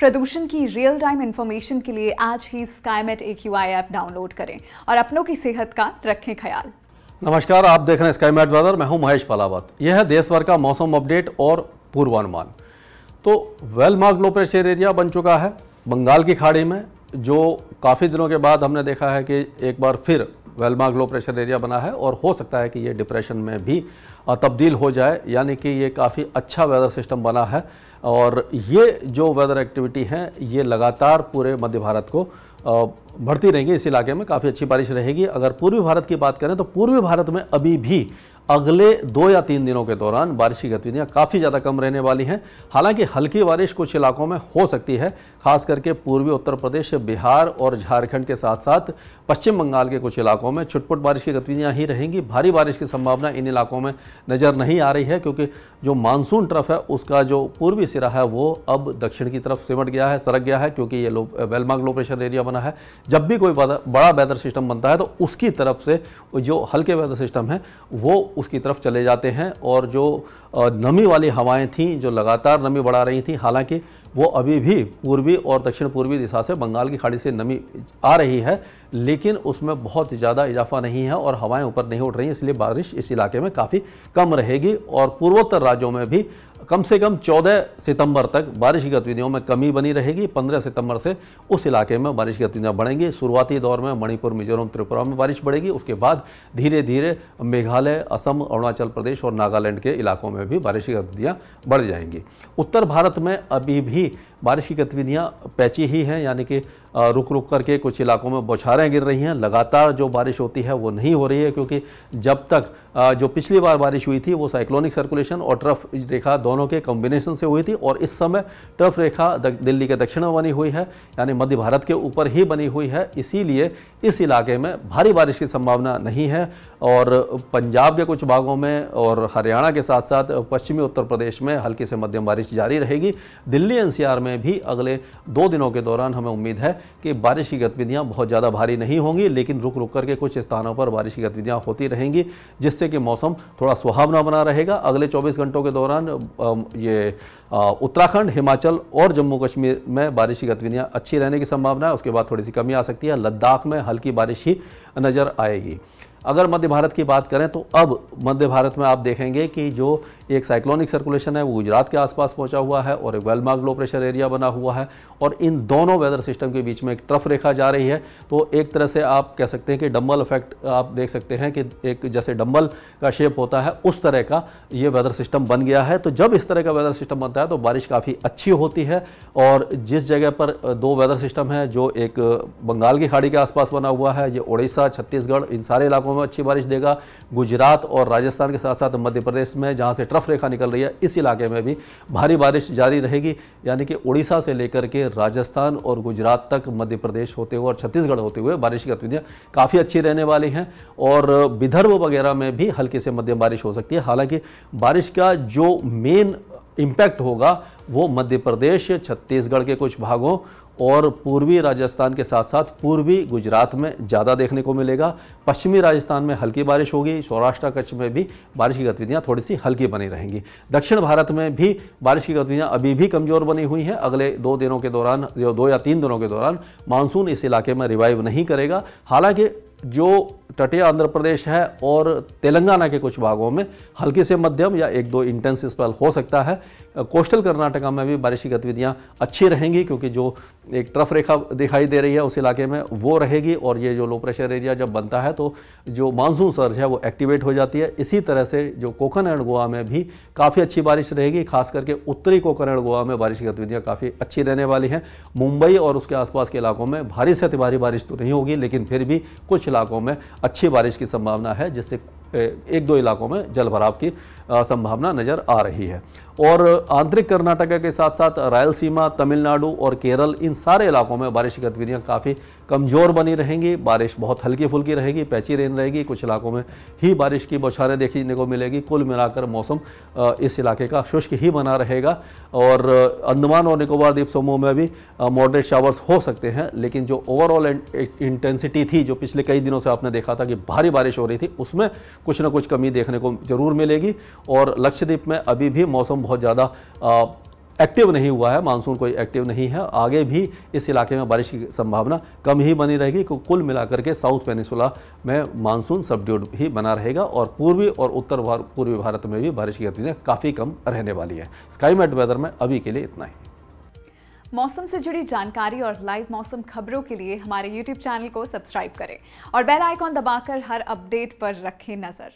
प्रदूषण की real time information के लिए आज ही Skymet A Q app download करें और अपनों की सेहत का रखें ख्याल नमस्कार आप देख रहे हैं स्काईमेट वेदर मैं हूं महेश पालावत यह है देश भर का मौसम अपडेट और पूर्वानुमान तो well marked low pressure area बन चुका है बंगाल की खाड़ी में जो काफ़ी दिनों के बाद हमने देखा है कि एक बार फिर वेलमार्ग लो प्रेशर एरिया बना है और हो सकता है कि ये डिप्रेशन में भी तब्दील हो जाए यानी कि ये काफ़ी अच्छा वेदर सिस्टम बना है और ये जो वेदर एक्टिविटी हैं ये लगातार पूरे मध्य भारत को बढ़ती रहेंगी इस इलाके में काफ़ी अच्छी बारिश रहेगी अगर पूर्वी भारत की बात करें तो पूर्वी भारत में अभी भी अगले दो या तीन दिनों के दौरान बारिश की गतिविधियाँ काफ़ी ज़्यादा कम रहने वाली हैं हालांकि हल्की बारिश कुछ इलाकों में हो सकती है खास करके पूर्वी उत्तर प्रदेश बिहार और झारखंड के साथ साथ पश्चिम बंगाल के कुछ इलाकों में छुटपुट बारिश की गतिविधियाँ ही रहेंगी भारी बारिश की संभावना इन इलाकों में नज़र नहीं आ रही है क्योंकि जो मानसून ट्रफ है उसका जो पूर्वी सिरा है वो अब दक्षिण की तरफ सिमट गया है सरक गया है क्योंकि ये लो वेलमार्ग लो प्रेशर एरिया बना है जब भी कोई बड़ा वेदर सिस्टम बनता है तो उसकी तरफ से जो हल्के वेदर सिस्टम है वो उसकी तरफ चले जाते हैं और जो नमी वाली हवाएं थीं जो लगातार नमी बढ़ा रही थी हालांकि वो अभी भी पूर्वी और दक्षिण पूर्वी दिशा से बंगाल की खाड़ी से नमी आ रही है लेकिन उसमें बहुत ज़्यादा इजाफा नहीं है और हवाएं ऊपर नहीं उठ रही हैं इसलिए बारिश इस इलाके में काफ़ी कम रहेगी और पूर्वोत्तर राज्यों में भी कम से कम 14 सितंबर तक बारिश की गतिविधियों में कमी बनी रहेगी 15 सितंबर से उस इलाके में बारिश की गतिविधियाँ बढ़ेंगी शुरुआती दौर में मणिपुर मिजोरम त्रिपुरा में बारिश बढ़ेगी उसके बाद धीरे धीरे मेघालय असम अरुणाचल प्रदेश और नागालैंड के इलाकों में भी बारिश की गतिविधियाँ बढ़ जाएंगी उत्तर भारत में अभी भी बारिश की गतिविधियाँ पैची ही हैं यानी कि रुक रुक करके कुछ इलाकों में बौछारें गिर रही हैं लगातार जो बारिश होती है वो नहीं हो रही है क्योंकि जब तक जो पिछली बार बारिश हुई थी वो साइक्लोनिक सर्कुलेशन और ट्रफ रेखा दोनों के कॉम्बिनेशन से हुई थी और इस समय ट्रफ रेखा दिल्ली के दक्षिण में बनी हुई है यानी मध्य भारत के ऊपर ही बनी हुई है इसीलिए इस इलाके में भारी बारिश की संभावना नहीं है और पंजाब के कुछ भागों में और हरियाणा के साथ साथ पश्चिमी उत्तर प्रदेश में हल्की से मध्यम बारिश जारी रहेगी दिल्ली एन में भी अगले दो दिनों के दौरान हमें उम्मीद है कि बारिश की गतिविधियाँ बहुत ज़्यादा भारी नहीं होंगी लेकिन रुक रुक करके कुछ स्थानों पर बारिश की गतिविधियाँ होती रहेंगी जिस जिससे कि मौसम थोड़ा सुहावना बना रहेगा अगले 24 घंटों के दौरान ये उत्तराखंड हिमाचल और जम्मू कश्मीर में बारिश की गतिविधियां अच्छी रहने की संभावना है उसके बाद थोड़ी सी कमी आ सकती है लद्दाख में हल्की बारिश ही नज़र आएगी अगर मध्य भारत की बात करें तो अब मध्य भारत में आप देखेंगे कि जो एक साइक्लोनिक सर्कुलेशन है वो गुजरात के आसपास पहुंचा हुआ है और एक वेलमार्ग लो प्रेशर एरिया बना हुआ है और इन दोनों वेदर सिस्टम के बीच में एक ट्रफ रेखा जा रही है तो एक तरह से आप कह सकते हैं कि डम्बल इफेक्ट आप देख सकते हैं कि एक जैसे डम्बल का शेप होता है उस तरह का ये वेदर सिस्टम बन गया है तो जब इस तरह का वेदर सिस्टम बनता है तो बारिश काफ़ी अच्छी होती है और जिस जगह पर दो वेदर सिस्टम है जो एक बंगाल की खाड़ी के आसपास बना हुआ है ये उड़ीसा छत्तीसगढ़ इन सारे इलाकों इलाकों में अच्छी बारिश देगा गुजरात और राजस्थान के साथ साथ मध्य प्रदेश में जहाँ से ट्रफ रेखा निकल रही है इस इलाके में भी भारी बारिश जारी रहेगी यानी कि उड़ीसा से लेकर के राजस्थान और गुजरात तक मध्य प्रदेश होते हुए और छत्तीसगढ़ होते हुए बारिश की गतिविधियाँ काफ़ी अच्छी रहने वाली हैं और विदर्भ वगैरह में भी हल्की से मध्यम बारिश हो सकती है हालांकि बारिश का जो मेन इम्पैक्ट होगा वो मध्य प्रदेश छत्तीसगढ़ के कुछ भागों और पूर्वी राजस्थान के साथ साथ पूर्वी गुजरात में ज़्यादा देखने को मिलेगा पश्चिमी राजस्थान में हल्की बारिश होगी सौराष्ट्र कच्छ में भी बारिश की गतिविधियाँ थोड़ी सी हल्की बनी रहेंगी दक्षिण भारत में भी बारिश की गतिविधियाँ अभी भी कमज़ोर बनी हुई हैं अगले दो दिनों के दौरान दो या तीन दिनों के दौरान मानसून इस इलाके में रिवाइव नहीं करेगा हालांकि जो तटीय आंध्र प्रदेश है और तेलंगाना के कुछ भागों में हल्की से मध्यम या एक दो इंटेंस स्पेल हो सकता है कोस्टल कर्नाटका में भी बारिश की गतिविधियाँ अच्छी रहेंगी क्योंकि जो एक ट्रफ रेखा दिखाई दे रही है उस इलाके में वो रहेगी और ये जो लो प्रेशर एरिया जब बनता है तो जो मानसून सर्ज है वो एक्टिवेट हो जाती है इसी तरह से जो कोकन एंड गोवा में भी काफ़ी अच्छी बारिश रहेगी खास करके उत्तरी कोकन एंड गोवा में बारिश की गतिविधियाँ काफ़ी अच्छी रहने वाली हैं मुंबई और उसके आसपास के इलाकों में भारी से अति भारी बारिश तो नहीं होगी लेकिन फिर भी कुछ इलाकों में अच्छी बारिश की संभावना है जिससे एक दो इलाकों में जल की संभावना नज़र आ रही है और आंतरिक कर्नाटका के साथ साथ रायलसीमा तमिलनाडु और केरल इन सारे इलाकों में बारिश की गतिविधियाँ काफ़ी कमज़ोर बनी रहेंगी बारिश बहुत हल्की फुल्की रहेगी पैची रेन रहेगी कुछ इलाकों में ही बारिश की बौछारें देखने को मिलेगी कुल मिलाकर मौसम इस इलाके का शुष्क ही बना रहेगा और अंडमान और निकोबार द्वीप समूह में भी मॉडरेट शावर्स हो सकते हैं लेकिन जो ओवरऑल इंटेंसिटी थी जो पिछले कई दिनों से आपने देखा था कि भारी बारिश हो रही थी उसमें कुछ ना कुछ कमी देखने को ज़रूर मिलेगी और लक्षद्वीप में अभी भी मौसम बहुत ज़्यादा एक्टिव नहीं हुआ है मानसून कोई एक्टिव नहीं है आगे भी इस इलाके में बारिश की संभावना कम ही बनी रहेगी कुल मिलाकर के साउथ पेनिसुला में मानसून सबड्यूड ही बना रहेगा और पूर्वी और उत्तर पूर्वी भारत में भी बारिश की गतिविधियाँ काफ़ी कम रहने वाली है स्काई मेट वेदर में अभी के लिए इतना ही मौसम से जुड़ी जानकारी और लाइव मौसम खबरों के लिए हमारे यूट्यूब चैनल को सब्सक्राइब करें और बेल आइकॉन दबाकर हर अपडेट पर रखें नज़र